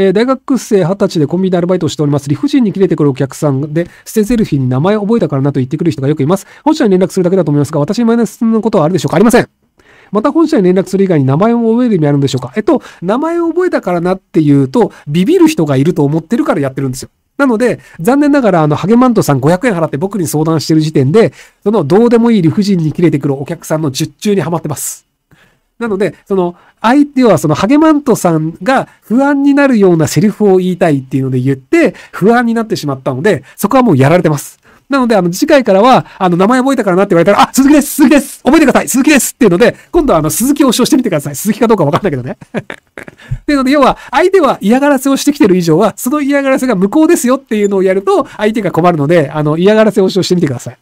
えー、大学生20歳でコンビニでアルバイトをしております。理不尽に切れてくるお客さんで、捨てゼルフィーに名前を覚えたからなと言ってくる人がよくいます。本社に連絡するだけだと思いますが、私にマイナスのことはあるでしょうかありません。また本社に連絡する以外に名前を覚える意味あるんでしょうかえっと、名前を覚えたからなっていうと、ビビる人がいると思ってるからやってるんですよ。なので、残念ながら、あの、ハゲマントさん500円払って僕に相談してる時点で、その、どうでもいい理不尽に切れてくるお客さんの術中にはまってます。なので、その、相手はそのハゲマントさんが不安になるようなセリフを言いたいっていうので言って、不安になってしまったので、そこはもうやられてます。なので、あの、次回からは、あの、名前覚えたからなって言われたら、あ、鈴木です鈴木です覚えてください鈴木ですっていうので、今度はあの、鈴木を押張してみてください。鈴木かどうかわかんないけどね。っていうので、要は、相手は嫌がらせをしてきてる以上は、その嫌がらせが無効ですよっていうのをやると、相手が困るので、あの、嫌がらせをし張してみてください。